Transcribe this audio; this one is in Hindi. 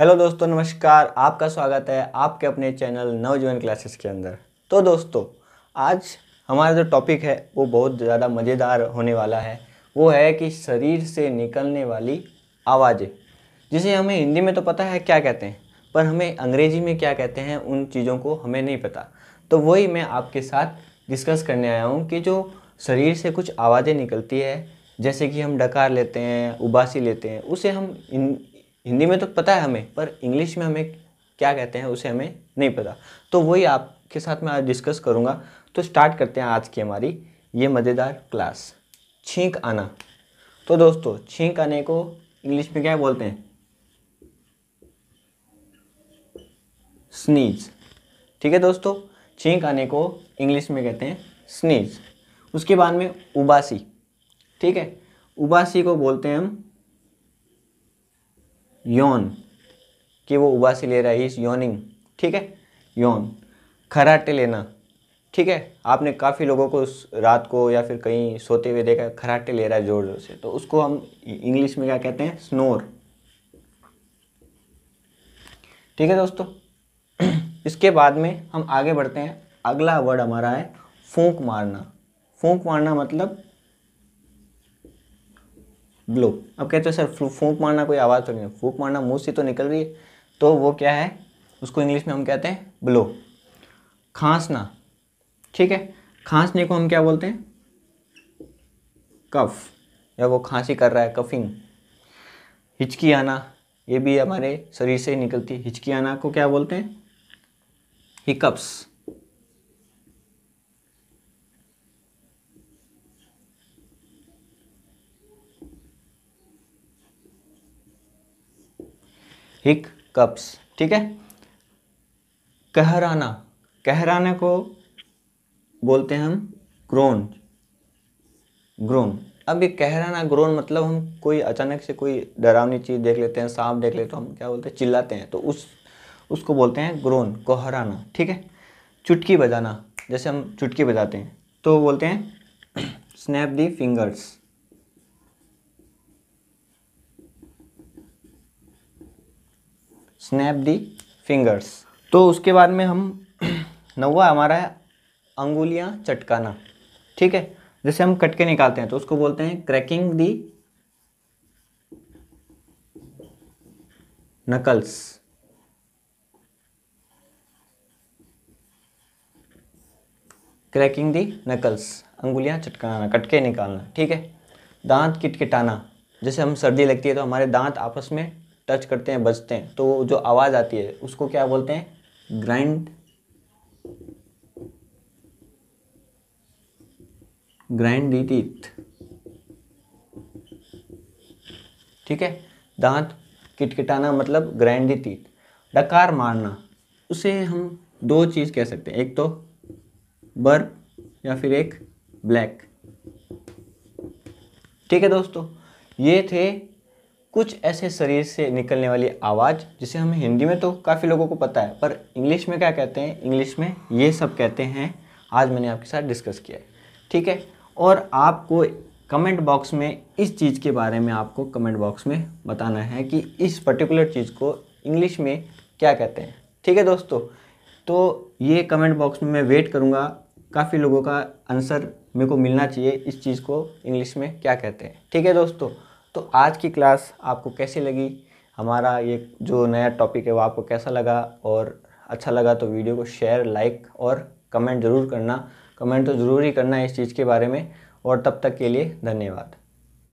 हेलो दोस्तों नमस्कार आपका स्वागत है आपके अपने चैनल नवजीवन क्लासेस के अंदर तो दोस्तों आज हमारा जो टॉपिक है वो बहुत ज़्यादा मज़ेदार होने वाला है वो है कि शरीर से निकलने वाली आवाज़ें जिसे हमें हिंदी में तो पता है क्या कहते हैं पर हमें अंग्रेजी में क्या कहते हैं उन चीज़ों को हमें नहीं पता तो वही मैं आपके साथ डिस्कस करने आया हूँ कि जो शरीर से कुछ आवाज़ें निकलती है जैसे कि हम डकार लेते हैं उबासी लेते हैं उसे हम इन हिंदी में तो पता है हमें पर इंग्लिश में हमें क्या कहते हैं उसे हमें नहीं पता तो वही आपके साथ मैं आज डिस्कस करूँगा तो स्टार्ट करते हैं आज की हमारी ये मज़ेदार क्लास छींक आना तो दोस्तों छींक आने को इंग्लिश में क्या बोलते हैं स्नीज ठीक है दोस्तों छींक आने को इंग्लिश में कहते हैं स्नीज उसके बाद में उबासी ठीक है उबासी को बोलते हैं हम योन कि वो उबासी ले रहा है इस योनिंग ठीक है योन खराटे लेना ठीक है आपने काफ़ी लोगों को रात को या फिर कहीं सोते हुए देखा खराटे ले रहा है ज़ोर ज़ोर से तो उसको हम इंग्लिश में क्या कहते हैं स्नोर ठीक है दोस्तों इसके बाद में हम आगे बढ़ते हैं अगला वर्ड हमारा है फूंक मारना फूंक मारना मतलब ब्लो अब कहते हो सर फूक मारना कोई आवाज़ तो नहीं फूक मारना मुँह से तो निकल रही है तो वो क्या है उसको इंग्लिश में हम कहते हैं ब्लो खांसना ठीक है खांसने को हम क्या बोलते हैं कफ या वो खांसी कर रहा है कफिंग हिचकी आना ये भी हमारे शरीर से ही निकलती है हिचकी आना को क्या बोलते हैं हिकप्स हिक कप्स ठीक है कहराना कहराने को बोलते हैं हम ग्रोन ग्रोन अब ये कहराना ग्रोन मतलब हम कोई अचानक से कोई डरावनी चीज़ देख लेते हैं सांप देख लेते हैं हम क्या बोलते हैं चिल्लाते हैं तो उस उसको बोलते हैं ग्रोन कोहराना ठीक है चुटकी बजाना जैसे हम चुटकी बजाते हैं तो बोलते हैं snap the fingers snap the fingers तो उसके बाद में हम नौवा हमारा है अंगुलियाँ चटकाना ठीक है जैसे हम कट के निकालते हैं तो उसको बोलते हैं cracking the knuckles cracking the knuckles अंगुलियाँ चटकाना कटके निकालना ठीक है दांत किटकिटाना जैसे हम सर्दी लगती है तो हमारे दांत आपस में टच करते हैं बजते हैं तो जो आवाज़ आती है उसको क्या बोलते हैं ग्राइंड ग्राइंड दी टीथ ठीक है दांत किटकिटाना मतलब ग्राइंड दी टीथ डकार मारना उसे हम दो चीज़ कह सकते हैं एक तो बर या फिर एक ब्लैक ठीक है दोस्तों ये थे कुछ ऐसे शरीर से निकलने वाली आवाज़ जिसे हमें हिंदी में तो काफ़ी लोगों को पता है पर इंग्लिश में क्या कहते हैं इंग्लिश में ये सब कहते हैं आज मैंने आपके साथ डिस्कस किया है ठीक है और आपको कमेंट बॉक्स में इस चीज़ के बारे में आपको कमेंट बॉक्स में बताना है कि इस पर्टिकुलर चीज़ को इंग्लिश में क्या कहते हैं ठीक है दोस्तों तो ये कमेंट बॉक्स में मैं वेट करूँगा काफ़ी लोगों का आंसर मेरे को मिलना चाहिए इस चीज़ को इंग्लिश में क्या कहते हैं ठीक है दोस्तों तो आज की क्लास आपको कैसी लगी हमारा ये जो नया टॉपिक है वो आपको कैसा लगा और अच्छा लगा तो वीडियो को शेयर लाइक और कमेंट ज़रूर करना कमेंट तो ज़रूर ही करना इस चीज़ के बारे में और तब तक के लिए धन्यवाद